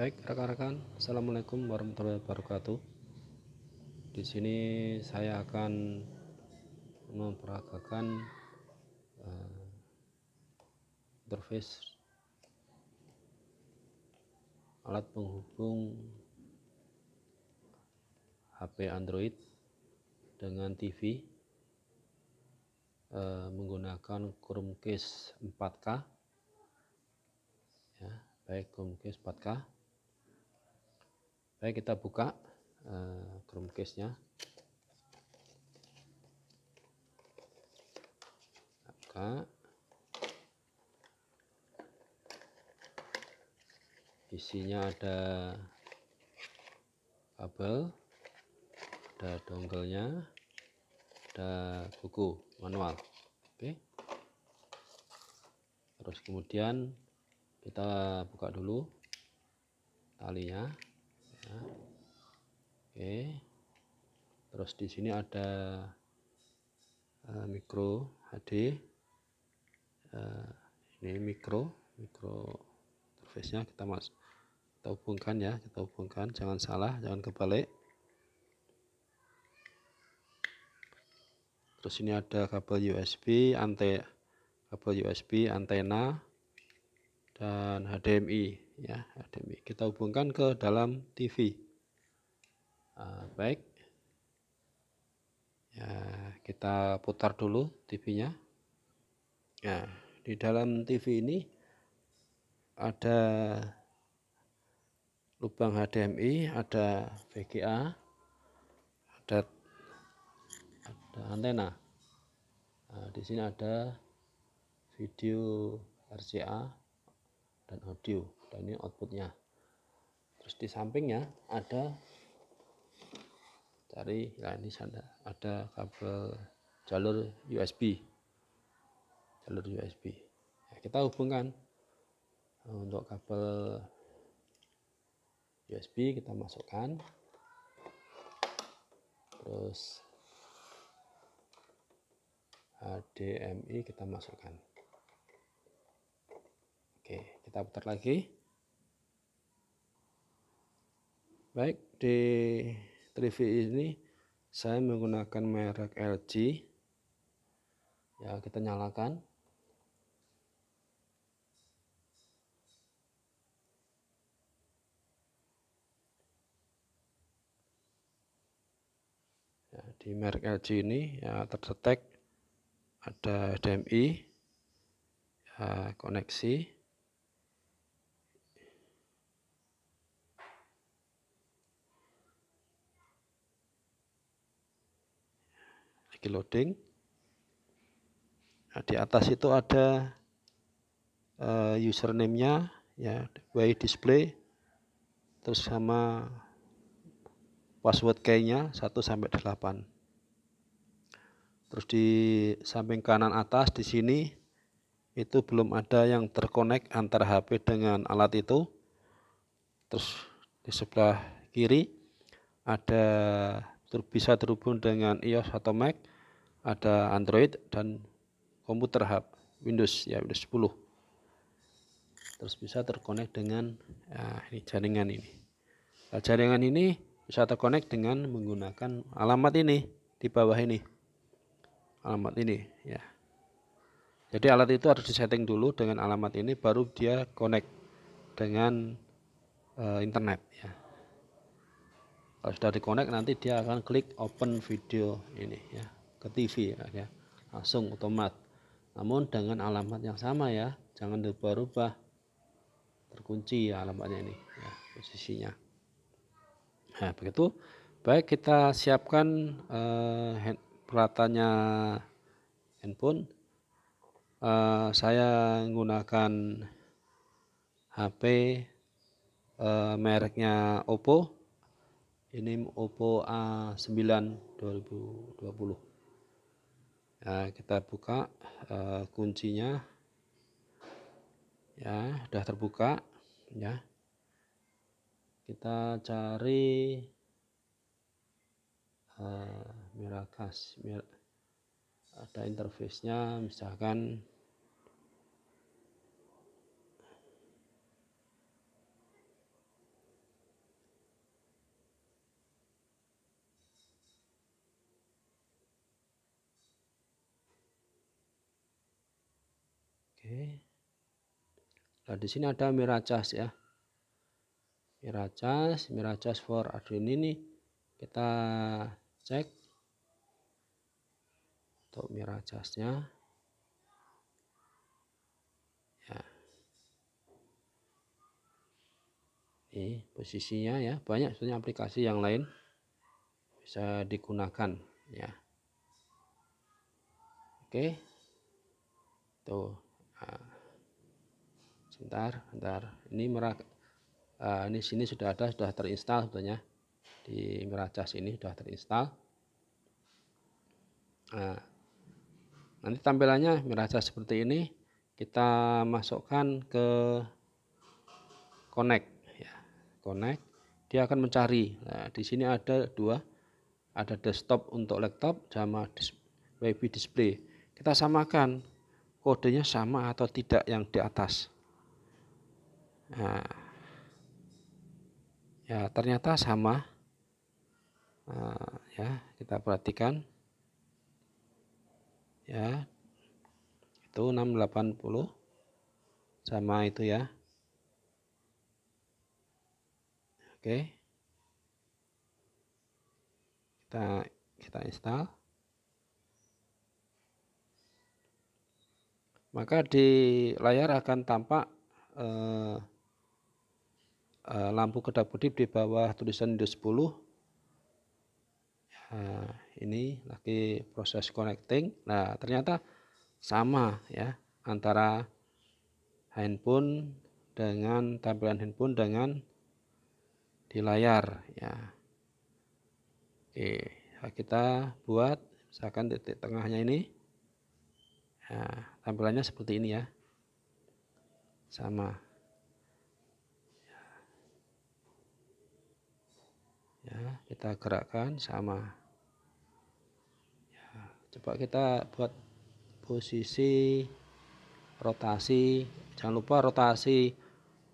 Baik, rekan-rekan, assalamualaikum warahmatullahi wabarakatuh. Di sini saya akan memperagakan uh, interface alat penghubung HP Android dengan TV uh, eh, menggunakan Chromecast 4K. Ya, baik Chromecast 4K Baik, kita buka uh, eh, case nya Buka. Isinya ada kabel, ada dongle-nya, ada buku manual. Oke. Terus kemudian kita buka dulu talinya ya. oke terus di sini ada uh, mikro HD uh, eh, ini mikro mikro interface nya kita mas kita hubungkan ya kita hubungkan jangan salah jangan kebalik terus ini ada kabel USB ante kabel USB antena dan HDMI ya HDMI kita hubungkan ke dalam TV nah, baik ya kita putar dulu TV-nya nah ya, di dalam TV ini ada lubang HDMI ada VGA ada ada antena nah, di sini ada video RCA dan audio dan ini outputnya terus di sampingnya ada cari ya ini sana ada kabel jalur USB jalur USB ya, kita hubungkan untuk kabel USB kita masukkan terus HDMI kita masukkan Oke, kita putar lagi. Baik, di tv ini saya menggunakan merek LG. Ya, kita nyalakan. Ya, di merek LG ini ya terdetek ada HDMI ya, koneksi lagi loading nah, di atas itu ada uh, username-nya ya way display terus sama password key-nya 1 sampai 8 terus di samping kanan atas di sini itu belum ada yang terkonek antara HP dengan alat itu terus di sebelah kiri ada bisa terhubung dengan iOS atau Mac ada Android dan komputer hub Windows ya Windows 10 terus bisa terkonek dengan nah, ini jaringan ini nah, jaringan ini bisa terkonek dengan menggunakan alamat ini di bawah ini alamat ini ya jadi alat itu harus disetting dulu dengan alamat ini baru dia connect dengan e, internet ya kalau sudah di connect nanti dia akan klik open video ini ya ke TV ya langsung otomat namun dengan alamat yang sama ya jangan berubah ubah terkunci ya alamatnya ini ya, posisinya nah begitu baik kita siapkan uh, hand, peratanya handphone uh, saya menggunakan HP uh, eh, mereknya Oppo ini Oppo A9 2020 Ya, kita buka uh, kuncinya. Ya, sudah terbuka ya. Kita cari uh, eh, mirakas mir ada interface-nya misalkan Nah, di sini ada miracas ya. Miracas, miracas for Arduino ini kita cek untuk miracasnya. Ya. Ini posisinya ya, banyak sebenarnya aplikasi yang lain bisa digunakan ya. Oke. Tuh sebentar sebentar ini merah eh, uh, ini sini sudah ada sudah terinstall sebetulnya di meraca sini sudah terinstall nah, nanti tampilannya meraca seperti ini kita masukkan ke connect ya connect dia akan mencari nah, di sini ada dua ada desktop untuk laptop sama dis display kita samakan kodenya sama atau tidak yang di atas Nah, ya ternyata sama. Nah, ya kita perhatikan. Ya itu 680 sama itu ya. Oke. Kita kita install. maka di layar akan tampak eh, Eh, lampu kedap kedip di bawah tulisan Windows 10 Nah, ya, ini lagi proses connecting. Nah, ternyata sama ya antara handphone dengan tampilan handphone dengan di layar ya. Oke, nah, kita buat misalkan titik tengahnya ini. Nah, tampilannya seperti ini ya. Sama. kita gerakkan sama ya, coba kita buat posisi rotasi jangan lupa rotasi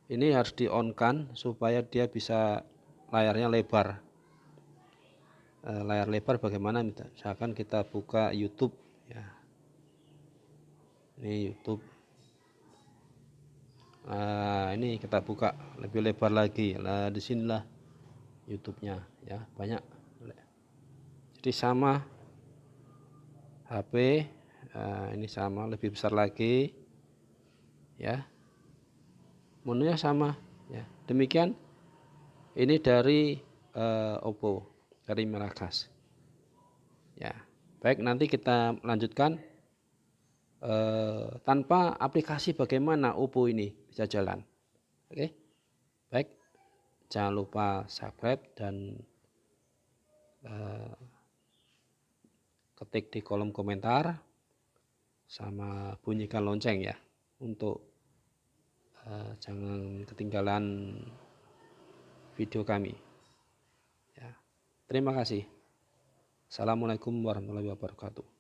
ini harus di on kan supaya dia bisa layarnya lebar e, layar lebar bagaimana misalkan kita buka YouTube ya ini YouTube Nah, ini kita buka lebih lebar lagi. lah disinilah YouTube-nya ya banyak jadi sama HP nah, eh, ini sama lebih besar lagi ya menunya sama ya demikian ini dari uh, Oppo dari Merakas ya baik nanti kita lanjutkan uh, tanpa aplikasi bagaimana Oppo ini bisa jalan oke okay? baik jangan lupa subscribe dan Eh, ketik di kolom komentar sama bunyikan lonceng ya untuk eh, jangan ketinggalan video kami ya terima kasih assalamualaikum warahmatullahi wabarakatuh